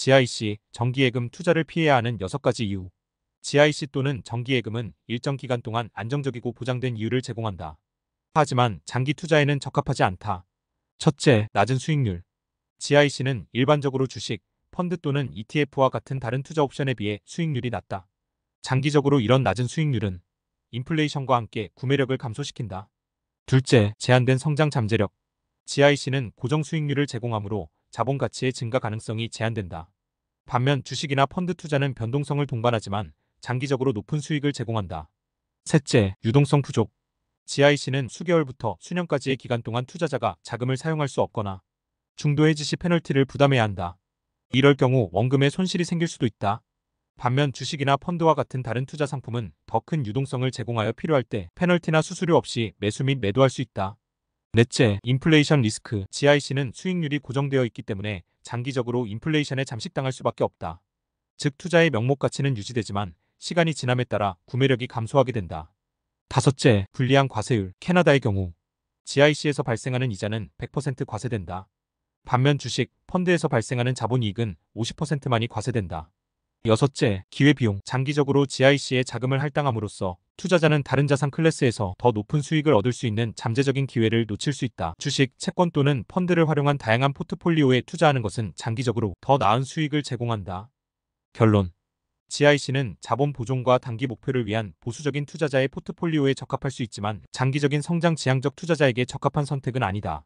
GIC, 정기예금 투자를 피해야 하는 6가지 이유 GIC 또는 정기예금은 일정 기간 동안 안정적이고 보장된 이유를 제공한다. 하지만 장기 투자에는 적합하지 않다. 첫째, 낮은 수익률 GIC는 일반적으로 주식, 펀드 또는 ETF와 같은 다른 투자 옵션에 비해 수익률이 낮다. 장기적으로 이런 낮은 수익률은 인플레이션과 함께 구매력을 감소시킨다. 둘째, 제한된 성장 잠재력 GIC는 고정 수익률을 제공하므로 자본 가치의 증가 가능성이 제한된다. 반면 주식이나 펀드 투자는 변동성을 동반하지만 장기적으로 높은 수익을 제공한다. 셋째, 유동성 부족. GIC는 수개월부터 수년까지의 기간 동안 투자자가 자금을 사용할 수 없거나 중도의 지시 페널티를 부담해야 한다. 이럴 경우 원금에 손실이 생길 수도 있다. 반면 주식이나 펀드와 같은 다른 투자 상품은 더 큰 유동성을 제공하여 필요할 때 페널티나 수수료 없이 매수 및 매도할 수 있다. 넷째, 인플레이션 리스크. GIC는 수익률이 고정되어 있기 때문에 장기적으로 인플레이션에 잠식당할 수밖에 없다. 즉 투자의 명목 가치는 유지되지만 시간이 지남에 따라 구매력이 감소하게 된다. 다섯째, 불리한 과세율. 캐나다의 경우 GIC에서 발생하는 이자는 100% 과세된다. 반면 주식, 펀드에서 발생하는 자본이익은 50%만이 과세된다. 여섯째, 기회비용. 장기적으로 GIC에 자금을 할당함으로써 투자자는 다른 자산 클래스에서 더 높은 수익을 얻을 수 있는 잠재적인 기회를 놓칠 수 있다. 주식, 채권 또는 펀드를 활용한 다양한 포트폴리오에 투자하는 것은 장기적으로 더 나은 수익을 제공한다. 결론 GIC는 자본 보존과 단기 목표를 위한 보수적인 투자자의 포트폴리오에 적합할 수 있지만 장기적인 성장 지향적 투자자에게 적합한 선택은 아니다.